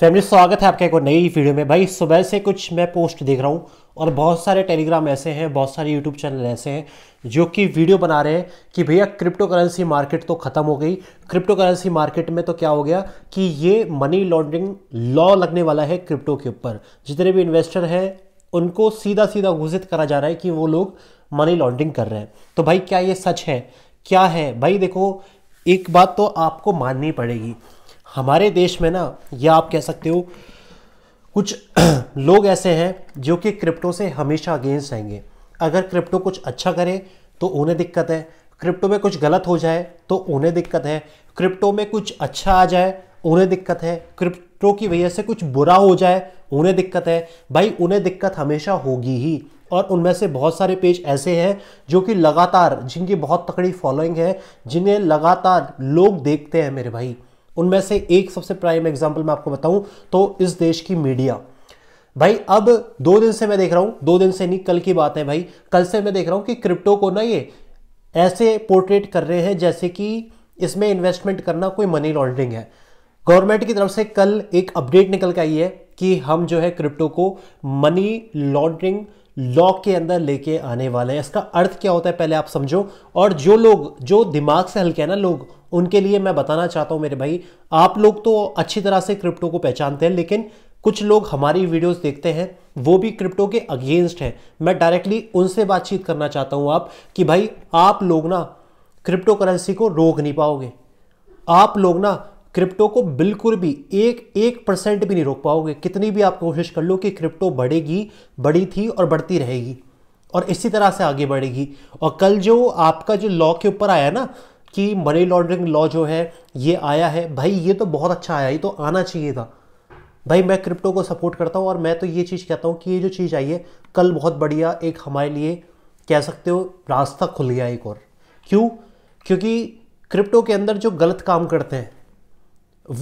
family स्वागत है आपका एक और नई वीडियो में भाई सुबह से कुछ मैं पोस्ट देख रहा हूँ और बहुत सारे टेलीग्राम ऐसे हैं बहुत सारे यूट्यूब चैनल ऐसे हैं जो कि वीडियो बना रहे हैं कि भैया क्रिप्टो करेंसी मार्केट तो ख़त्म हो गई क्रिप्टो करेंसी मार्केट में तो क्या हो गया कि ये मनी लॉन्ड्रिंग लॉ लगने वाला है क्रिप्टो के ऊपर जितने भी इन्वेस्टर हैं उनको सीधा सीधा घोषित करा जा रहा है कि वो लोग मनी लॉन्ड्रिंग कर रहे हैं तो भाई क्या ये सच है क्या है भाई देखो एक बात तो आपको माननी पड़ेगी हमारे देश में ना ये आप कह सकते हो कुछ लोग ऐसे हैं जो कि क्रिप्टो से हमेशा अगेंस्ट रहेंगे अगर क्रिप्टो कुछ अच्छा करे तो उन्हें दिक्कत है क्रिप्टो में कुछ गलत हो जाए तो उन्हें दिक्कत है क्रिप्टो में कुछ अच्छा आ जाए उन्हें दिक्कत है क्रिप्टो की वजह से कुछ बुरा हो जाए उन्हें दिक्कत है भाई उन्हें दिक्कत हमेशा होगी ही और उनमें से बहुत सारे पेज ऐसे हैं जो कि लगातार जिनकी बहुत तकड़ी फॉलोइंग है जिन्हें लगातार लोग देखते हैं मेरे भाई उनमें से एक सबसे प्राइम एग्जाम्पल मैं आपको बताऊं तो इस देश की मीडिया भाई अब दो दिन से मैं देख रहा हूं दो दिन से नहीं कल की बात है भाई कल से मैं देख रहा हूं कि क्रिप्टो को ना ये ऐसे पोर्ट्रेट कर रहे हैं जैसे कि इसमें इन्वेस्टमेंट करना कोई मनी लॉन्ड्रिंग है गवर्नमेंट की तरफ से कल एक अपडेट निकल के आई है कि हम जो है क्रिप्टो को मनी लॉन्ड्रिंग लॉ के अंदर लेके आने वाले हैं इसका अर्थ क्या होता है पहले आप समझो और जो लोग जो दिमाग से हल्के हैं ना लोग उनके लिए मैं बताना चाहता हूँ मेरे भाई आप लोग तो अच्छी तरह से क्रिप्टो को पहचानते हैं लेकिन कुछ लोग हमारी वीडियोस देखते हैं वो भी क्रिप्टो के अगेंस्ट हैं मैं डायरेक्टली उनसे बातचीत करना चाहता हूँ आप कि भाई आप लोग ना क्रिप्टो करेंसी को रोक नहीं पाओगे आप लोग ना क्रिप्टो को बिल्कुल भी एक एक परसेंट भी नहीं रोक पाओगे कितनी भी आप कोशिश कर लो कि क्रिप्टो बढ़ेगी बढ़ी थी और बढ़ती रहेगी और इसी तरह से आगे बढ़ेगी और कल जो आपका जो लॉ के ऊपर आया ना कि मनी लॉन्ड्रिंग लॉ जो है ये आया है भाई ये तो बहुत अच्छा आया ये तो आना चाहिए था भाई मैं क्रिप्टो को सपोर्ट करता हूँ और मैं तो ये चीज़ कहता हूँ कि ये जो चीज़ आई है कल बहुत बढ़िया एक हमारे लिए कह सकते हो रास्ता खुल गया एक और क्यों क्योंकि क्रिप्टो के अंदर जो गलत काम करते हैं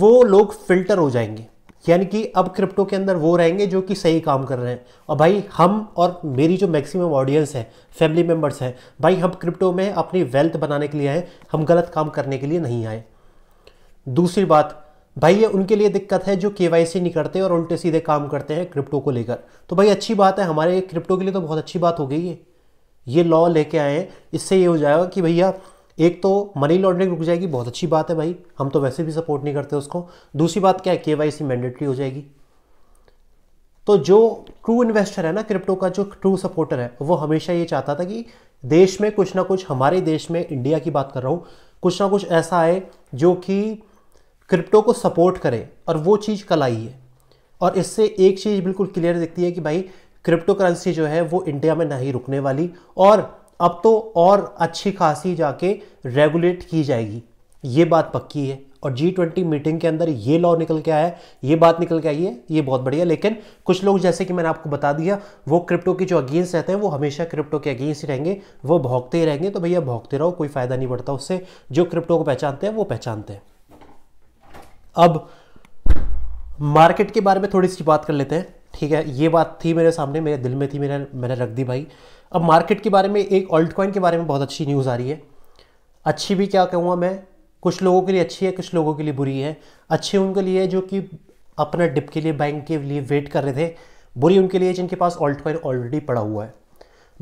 वो लोग फिल्टर हो जाएंगे यानी कि अब क्रिप्टो के अंदर वो रहेंगे जो कि सही काम कर रहे हैं और भाई हम और मेरी जो मैक्सिमम ऑडियंस है फैमिली मेम्बर्स हैं भाई हम क्रिप्टो में अपनी वेल्थ बनाने के लिए आए हम गलत काम करने के लिए नहीं आए दूसरी बात भाई ये उनके लिए दिक्कत है जो के नहीं करते और उल्टे सीधे काम करते हैं क्रिप्टो को लेकर तो भाई अच्छी बात है हमारे क्रिप्टो के लिए तो बहुत अच्छी बात हो गई है ये लॉ लेके आए हैं इससे ये हो जाएगा कि भैया एक तो मनी लॉन्ड्रिंग रुक जाएगी बहुत अच्छी बात है भाई हम तो वैसे भी सपोर्ट नहीं करते उसको दूसरी बात क्या है के वाई सी मैंडेटरी हो जाएगी तो जो ट्रू इन्वेस्टर है ना क्रिप्टो का जो ट्रू सपोर्टर है वो हमेशा ये चाहता था कि देश में कुछ ना कुछ हमारे देश में इंडिया की बात कर रहा हूँ कुछ ना कुछ ऐसा आए जो कि क्रिप्टो को सपोर्ट करे और वो चीज़ कल आई है और इससे एक चीज़ बिल्कुल क्लियर दिखती है कि भाई क्रिप्टो करेंसी जो है वो इंडिया में नहीं रुकने वाली और अब तो और अच्छी खासी जाके रेगुलेट की जाएगी ये बात पक्की है और जी ट्वेंटी मीटिंग के अंदर ये लॉ निकल के आया है ये बात निकल के आई है ये बहुत बढ़िया लेकिन कुछ लोग जैसे कि मैंने आपको बता दिया वो क्रिप्टो के जो अगेंस्ट रहते हैं वो हमेशा क्रिप्टो के अगेंस्ट ही रहेंगे वो भोगते ही रहेंगे तो भैया भोगते रहो कोई फ़ायदा नहीं पड़ता उससे जो क्रिप्टो को पहचानते हैं वो पहचानते हैं अब मार्केट के बारे में थोड़ी सी बात कर लेते हैं ठीक है ये बात थी मेरे सामने मेरे दिल में थी मैंने मैंने रख दी भाई अब मार्केट के बारे में एक ऑल्ट कॉइन के बारे में बहुत अच्छी न्यूज़ आ रही है अच्छी भी क्या कहूँगा मैं कुछ लोगों के लिए अच्छी है कुछ लोगों के लिए बुरी है अच्छी उनके लिए जो कि अपना डिप के लिए बैंक के लिए वेट कर रहे थे बुरी उनके लिए जिनके पास ऑल्ट कॉइन ऑलरेडी पड़ा हुआ है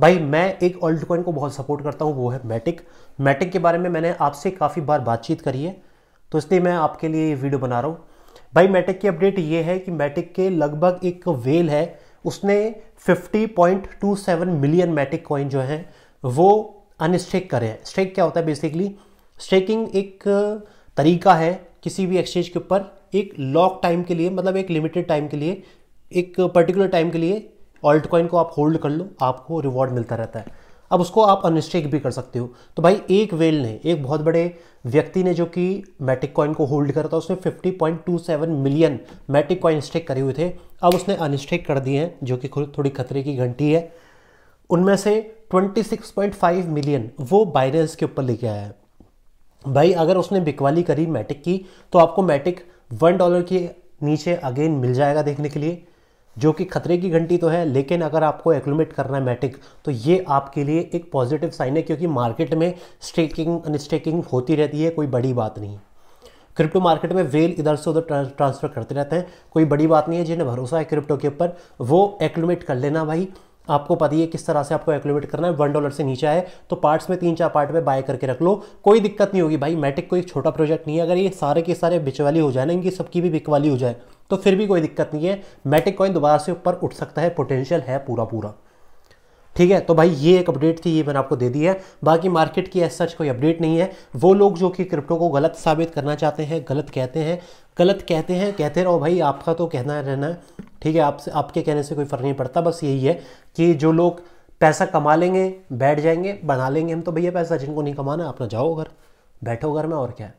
भाई मैं एक ऑल्ट कॉइन को बहुत सपोर्ट करता हूँ वो है मैटिक मैटिक के बारे में मैंने आपसे काफ़ी बार बातचीत करी है तो इसलिए मैं आपके लिए ये वीडियो बना रहा हूँ भाई मैटिक की अपडेट ये है कि मैटिक के लगभग एक वेल है उसने 50.27 मिलियन मैटिक कॉइन जो है वो अनस्टेक करे हैं स्टेक क्या होता है बेसिकली स्टेकिंग एक uh, तरीका है किसी भी एक्सचेंज के ऊपर एक लॉक टाइम के लिए मतलब एक लिमिटेड टाइम के लिए एक पर्टिकुलर टाइम के लिए ऑल्ट कॉइन को आप होल्ड कर लो आपको रिवॉर्ड मिलता रहता है अब उसको आप अनस्टेक भी कर सकते हो तो भाई एक वेल ने एक बहुत बड़े व्यक्ति ने जो कि मैटिक कॉइन को होल्ड करा था उसने 50.27 मिलियन मैटिक कॉइन स्टेक करे हुए थे अब उसने अनस्टेक कर दिए हैं जो कि थोड़ी खतरे की घंटी है उनमें से 26.5 मिलियन वो बायरेंस के ऊपर लेके आया है भाई अगर उसने बिकवाली करी मैटिक की तो आपको मैटिक वन डॉलर के नीचे अगेन मिल जाएगा देखने के लिए जो कि खतरे की घंटी तो है लेकिन अगर आपको एक्लोमेट करना है मैटिक तो ये आपके लिए एक पॉजिटिव साइन है क्योंकि मार्केट में स्टेकिंग अनस्टेकिंग होती रहती है कोई बड़ी बात नहीं क्रिप्टो मार्केट में वेल इधर से उधर ट्रांसफ़र करते रहते हैं कोई बड़ी बात नहीं है जिन्हें भरोसा है क्रिप्टो के ऊपर वो एक्लोमेट कर लेना भाई आपको पता ही है किस तरह से आपको एक्लोवेट करना है वन डॉलर से नीचे आए तो पार्ट्स में तीन चार पार्ट में बाय करके रख लो कोई दिक्कत नहीं होगी भाई मैटिक कोई छोटा प्रोजेक्ट नहीं है अगर ये सारे के सारे बिचवाली हो जाए ना इनकी सबकी भी बिकवाली हो जाए तो फिर भी कोई दिक्कत नहीं है मैटिक कॉइन दोबारा से ऊपर उठ सकता है पोटेंशियल है पूरा पूरा ठीक है तो भाई ये एक अपडेट थी ये मैंने आपको दे दी है बाकी मार्केट की एज सच कोई अपडेट नहीं है वो लोग जो कि क्रिप्टो को गलत साबित करना चाहते हैं गलत कहते हैं गलत कहते हैं कहते रहो भाई आपका तो कहना रहना है ठीक है आपसे आपके कहने से कोई फ़र्क नहीं पड़ता बस यही है कि जो लोग पैसा कमा लेंगे बैठ जाएंगे बना लेंगे हम तो भैया पैसा जिनको नहीं कमाना अपना जाओ घर बैठो घर में और क्या है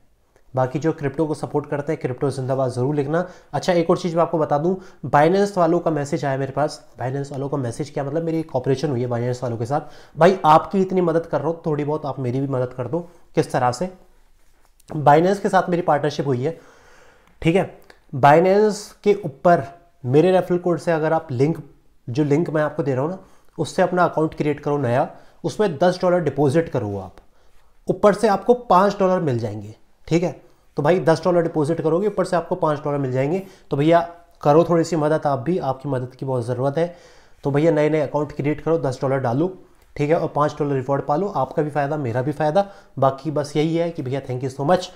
बाकी जो क्रिप्टो को सपोर्ट करते हैं क्रिप्टो जिंदाबाद ज़रूर लिखना अच्छा एक और चीज़ मैं आपको बता दूं बाइनेंस वालों का मैसेज आया मेरे पास बाइनेंस वालों का मैसेज क्या मतलब मेरी कॉपरेशन हुई है बाइनेंस वालों के साथ भाई आपकी इतनी मदद कर रहा हूँ थोड़ी बहुत आप मेरी भी मदद कर दो किस तरह से बाइनेंस के साथ मेरी पार्टनरशिप हुई है ठीक है बाइनेंस के ऊपर मेरे रेफरल कोड से अगर आप लिंक जो लिंक मैं आपको दे रहा हूँ ना उससे अपना अकाउंट क्रिएट करो नया उसमें दस डॉलर डिपॉजिट करो आप ऊपर से आपको पाँच डॉलर मिल जाएंगे ठीक है तो भाई दस डॉलर डिपॉजिट करोगे ऊपर से आपको पाँच डॉलर मिल जाएंगे तो भैया करो थोड़ी सी मदद आप भी आपकी मदद की बहुत ज़रूरत है तो भैया नए नए अकाउंट क्रिएट करो दस डॉलर डालो ठीक है और पाँच डॉलर रिवॉर्ड पालो आपका भी फ़ायदा मेरा भी फ़ायदा बाकी बस यही है कि भैया thank you so much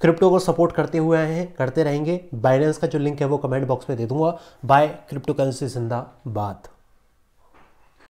crypto को सपोर्ट करते हुए हैं करते रहेंगे बाइनेंस का जो लिंक है वो कमेंट बॉक्स में दे दूंगा बाय क्रिप्टो करेंसी जिंदा बात